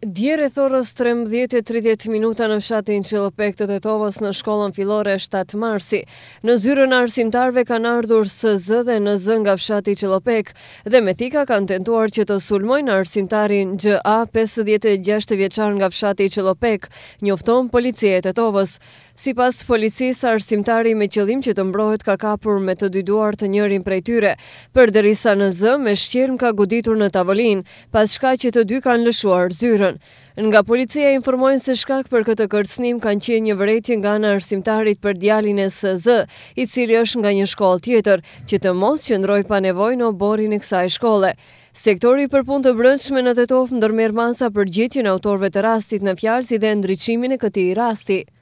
Djerë e thorës 13.30 minuta në fshatin Qilopek të Tetovës në shkollën filore 7 marsi. Në zyrën arsimtarve kanë ardhur së zë dhe në zë nga fshati Qilopek dhe me thika kanë tentuar që të sulmojnë arsimtarin GA 56 vjeqar nga fshati Qilopek, njofton policie e Tetovës. Si pas policis, arsimtari me qëllim që të mbrohet ka kapur me të dyduar të njërin prej tyre, për dërisa në zë me shqirm ka guditur në tavolin, pas shka që të dy kanë lëshuar zyrën. Nga policia informojnë se shkak për këtë kërcnim kanë qenë një vërejtje nga në arsimtarit për djalin e SZ, i cili është nga një shkollë tjetër, që të mos qëndroj pa nevoj në borin e kësaj shkolle. Sektori për pun të brëndshme në të tofë ndërmer masa për gjithjën autorve të rastit në si dhe ndryqimin e këti rastit.